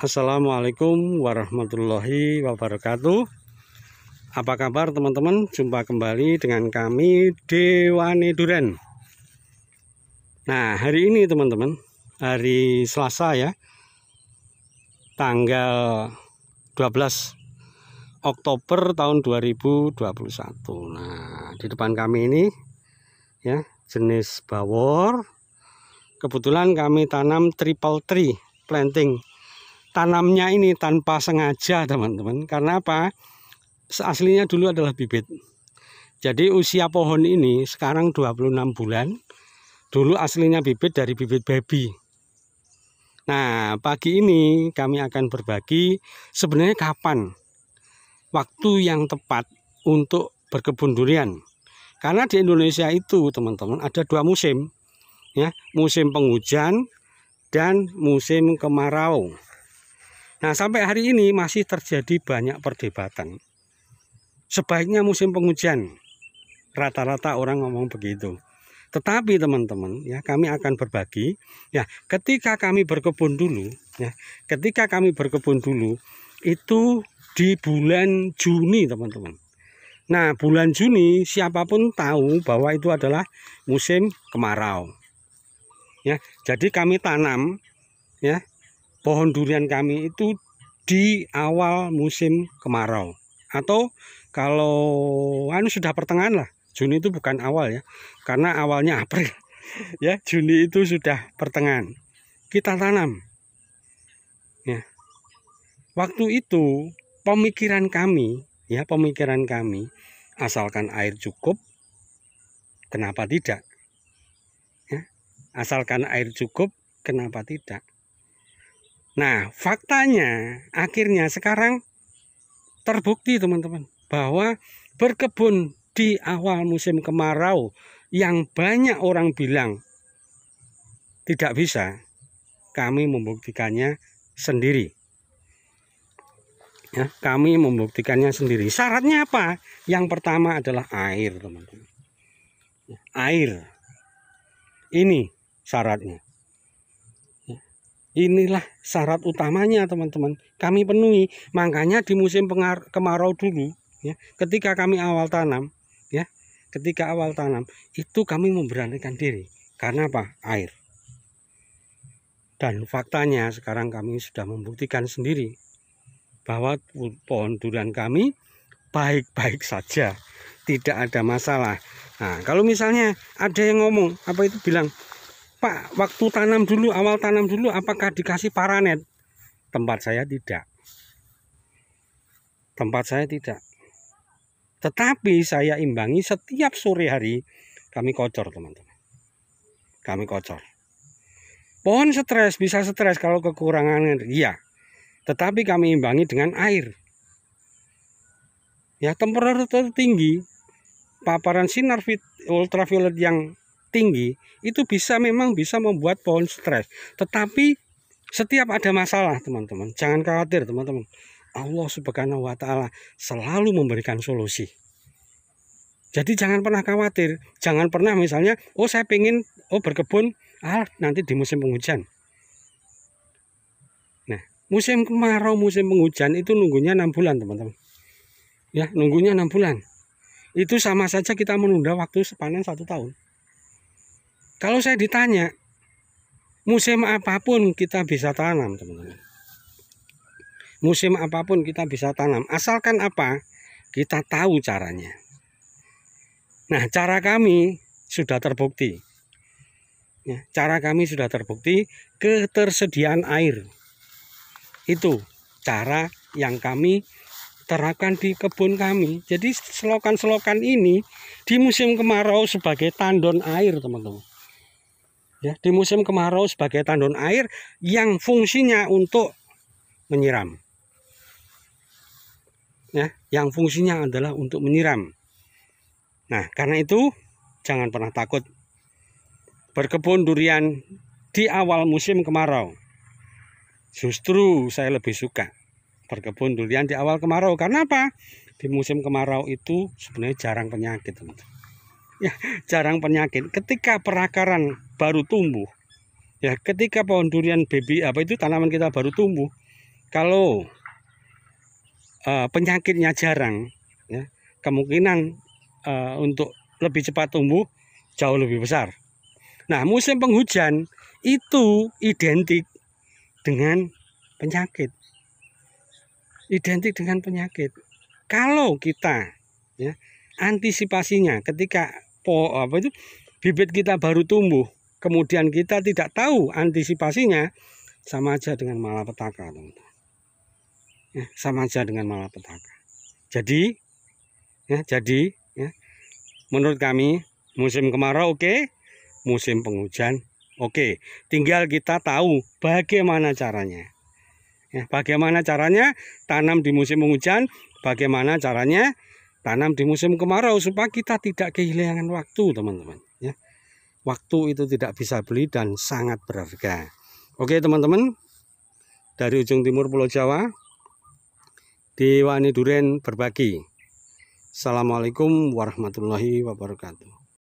Assalamualaikum warahmatullahi wabarakatuh Apa kabar teman-teman Jumpa kembali dengan kami Dewani Duren Nah hari ini teman-teman Hari Selasa ya Tanggal 12 Oktober tahun 2021 Nah di depan kami ini ya Jenis bawor Kebetulan kami tanam triple tree planting tanamnya ini tanpa sengaja teman-teman karena apa aslinya dulu adalah bibit jadi usia pohon ini sekarang 26 bulan dulu aslinya bibit dari bibit baby nah pagi ini kami akan berbagi sebenarnya kapan waktu yang tepat untuk berkebun durian karena di Indonesia itu teman-teman ada dua musim ya musim penghujan dan musim kemarau Nah, sampai hari ini masih terjadi banyak perdebatan. Sebaiknya musim penghujan Rata-rata orang ngomong begitu. Tetapi teman-teman, ya kami akan berbagi. Ya, ketika kami berkebun dulu, ya, ketika kami berkebun dulu itu di bulan Juni, teman-teman. Nah, bulan Juni siapapun tahu bahwa itu adalah musim kemarau. Ya, jadi kami tanam ya pohon durian kami itu di awal musim kemarau atau kalau anu sudah pertengahan lah Juni itu bukan awal ya karena awalnya April ya Juni itu sudah pertengahan kita tanam ya waktu itu pemikiran kami ya pemikiran kami asalkan air cukup kenapa tidak ya asalkan air cukup kenapa tidak Nah, faktanya akhirnya sekarang terbukti teman-teman bahwa berkebun di awal musim kemarau yang banyak orang bilang tidak bisa, kami membuktikannya sendiri. Ya, kami membuktikannya sendiri. Syaratnya apa? Yang pertama adalah air, teman-teman. Ya, air. Ini syaratnya. Inilah syarat utamanya teman-teman. Kami penuhi. Makanya di musim kemarau dulu ya, ketika kami awal tanam ya, ketika awal tanam itu kami memberanikan diri. Karena apa? Air. Dan faktanya sekarang kami sudah membuktikan sendiri bahwa pohon durian kami baik-baik saja. Tidak ada masalah. Nah, kalau misalnya ada yang ngomong, apa itu bilang Pak, waktu tanam dulu, awal tanam dulu apakah dikasih paranet? Tempat saya tidak. Tempat saya tidak. Tetapi saya imbangi setiap sore hari kami kocor teman-teman. Kami kocor. Pohon stres bisa stres kalau kekurangan iya. Tetapi kami imbangi dengan air. Ya temperatur tertinggi, paparan sinar ultraviolet yang tinggi itu bisa memang bisa membuat pohon stres. Tetapi setiap ada masalah, teman-teman, jangan khawatir, teman-teman. Allah Subhanahu wa taala selalu memberikan solusi. Jadi jangan pernah khawatir, jangan pernah misalnya, oh saya pengen oh berkebun, ah nanti di musim penghujan. Nah, musim kemarau, musim penghujan itu nunggunya 6 bulan teman-teman. Ya, nunggunya 6 bulan. Itu sama saja kita menunda waktu sepanjang satu tahun. Kalau saya ditanya, musim apapun kita bisa tanam, teman-teman. Musim apapun kita bisa tanam, asalkan apa? Kita tahu caranya. Nah, cara kami sudah terbukti. Ya, cara kami sudah terbukti ketersediaan air. Itu cara yang kami terapkan di kebun kami. Jadi selokan-selokan ini di musim kemarau sebagai tandon air, teman-teman ya di musim kemarau sebagai tandon air yang fungsinya untuk menyiram ya yang fungsinya adalah untuk menyiram nah karena itu jangan pernah takut berkebun durian di awal musim kemarau justru saya lebih suka berkebun durian di awal kemarau karena apa di musim kemarau itu sebenarnya jarang penyakit teman-teman Ya, jarang penyakit. Ketika perakaran baru tumbuh, ya ketika pohon durian baby apa itu tanaman kita baru tumbuh, kalau uh, penyakitnya jarang, ya, kemungkinan uh, untuk lebih cepat tumbuh jauh lebih besar. Nah musim penghujan itu identik dengan penyakit, identik dengan penyakit. Kalau kita ya antisipasinya ketika po, apa itu bibit kita baru tumbuh kemudian kita tidak tahu antisipasinya sama aja dengan malapetaka teman-teman ya, sama aja dengan malapetaka jadi ya jadi ya menurut kami musim kemarau oke okay, musim penghujan oke okay. tinggal kita tahu bagaimana caranya ya bagaimana caranya tanam di musim penghujan bagaimana caranya tanam di musim kemarau supaya kita tidak kehilangan waktu teman-teman ya waktu itu tidak bisa beli dan sangat berharga oke teman-teman dari ujung timur pulau jawa di Wani Duren berbagi Assalamualaikum warahmatullahi wabarakatuh